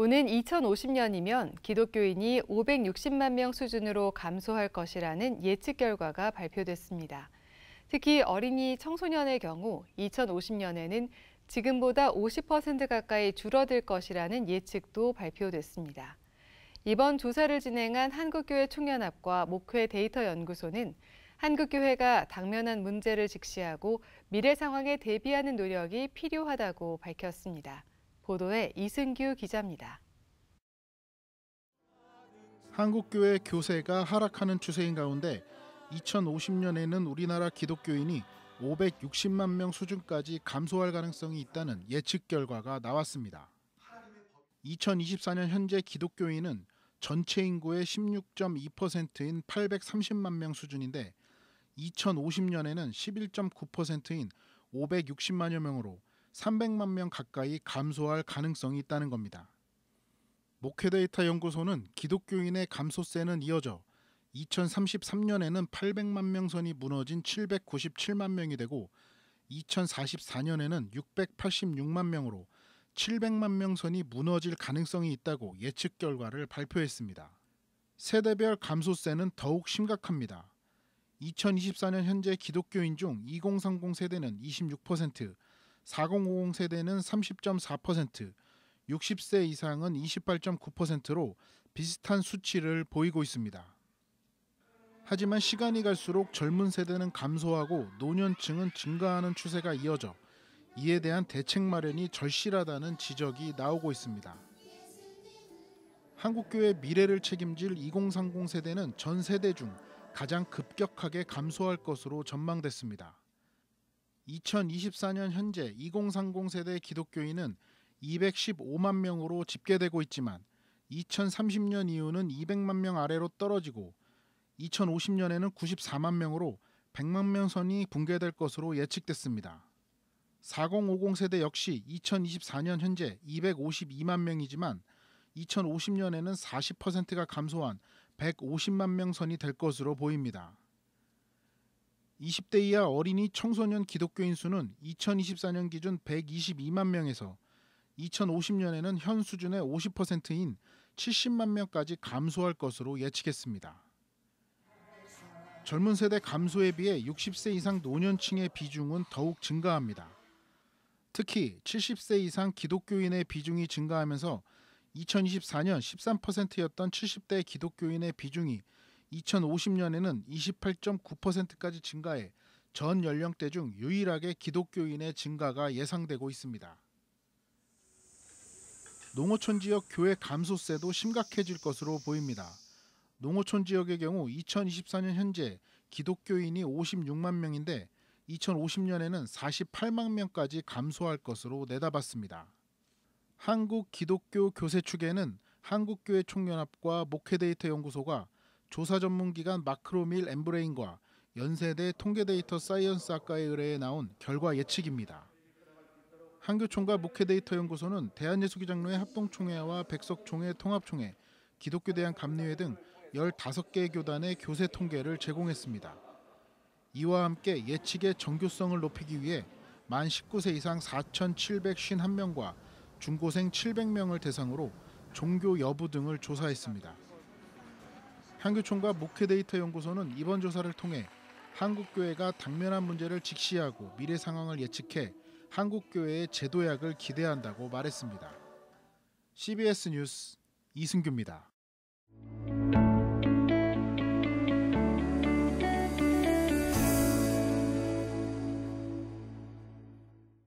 오는 2050년이면 기독교인이 560만 명 수준으로 감소할 것이라는 예측 결과가 발표됐습니다. 특히 어린이 청소년의 경우 2050년에는 지금보다 50% 가까이 줄어들 것이라는 예측도 발표됐습니다. 이번 조사를 진행한 한국교회 총연합과 목회 데이터 연구소는 한국교회가 당면한 문제를 직시하고 미래 상황에 대비하는 노력이 필요하다고 밝혔습니다. 보도에 이승규 기자입니다. 한국교회 교세가 하락하는 추세인 가운데 2050년에는 우리나라 기독교인이 560만 명 수준까지 감소할 가능성이 있다는 예측 결과가 나왔습니다. 2024년 현재 기독교인은 전체 인구의 16.2%인 830만 명 수준인데 2050년에는 11.9%인 560만여 명으로 300만 명 가까이 감소할 가능성이 있다는 겁니다. 목회데이터 연구소는 기독교인의 감소세는 이어져 2033년에는 800만 명 선이 무너진 797만 명이 되고 2044년에는 686만 명으로 700만 명 선이 무너질 가능성이 있다고 예측 결과를 발표했습니다. 세대별 감소세는 더욱 심각합니다. 2024년 현재 기독교인 중 2030 세대는 26%, 4050 세대는 30.4%, 60세 이상은 28.9%로 비슷한 수치를 보이고 있습니다. 하지만 시간이 갈수록 젊은 세대는 감소하고 노년층은 증가하는 추세가 이어져 이에 대한 대책 마련이 절실하다는 지적이 나오고 있습니다. 한국교회 미래를 책임질 2030 세대는 전 세대 중 가장 급격하게 감소할 것으로 전망됐습니다. 2024년 현재 2030 세대 기독교인은 215만 명으로 집계되고 있지만 2030년 이후는 200만 명 아래로 떨어지고 2050년에는 94만 명으로 100만 명 선이 붕괴될 것으로 예측됐습니다. 4050 세대 역시 2024년 현재 252만 명이지만 2050년에는 40%가 감소한 150만 명 선이 될 것으로 보입니다. 20대 이하 어린이 청소년 기독교인 수는 2024년 기준 122만 명에서 2050년에는 현 수준의 50%인 70만 명까지 감소할 것으로 예측했습니다. 젊은 세대 감소에 비해 60세 이상 노년층의 비중은 더욱 증가합니다. 특히 70세 이상 기독교인의 비중이 증가하면서 2024년 13%였던 70대 기독교인의 비중이 2050년에는 28.9%까지 증가해 전 연령대 중 유일하게 기독교인의 증가가 예상되고 있습니다. 농어촌 지역 교회 감소세도 심각해질 것으로 보입니다. 농어촌 지역의 경우 2024년 현재 기독교인이 56만 명인데 2050년에는 48만 명까지 감소할 것으로 내다봤습니다. 한국 기독교 교세 축에는 한국교회 총연합과 목회데이터 연구소가 조사 전문기관 마크로밀 엠브레인과 연세대 통계데이터 사이언스 학과에 의뢰해 나온 결과 예측입니다. 한교총과 목회데이터연구소는 대한예수교장로회 합동총회와 백석총회 통합총회, 기독교대한감리회 등 15개 교단의 교세 통계를 제공했습니다. 이와 함께 예측의 정교성을 높이기 위해 만 19세 이상 4,751명과 중고생 700명을 대상으로 종교 여부 등을 조사했습니다. 향교총과 목회데이터연구소는 이번 조사를 통해 한국교회가 당면한 문제를 직시하고 미래 상황을 예측해 한국교회의 제도약을 기대한다고 말했습니다. CBS 뉴스 이승규입니다.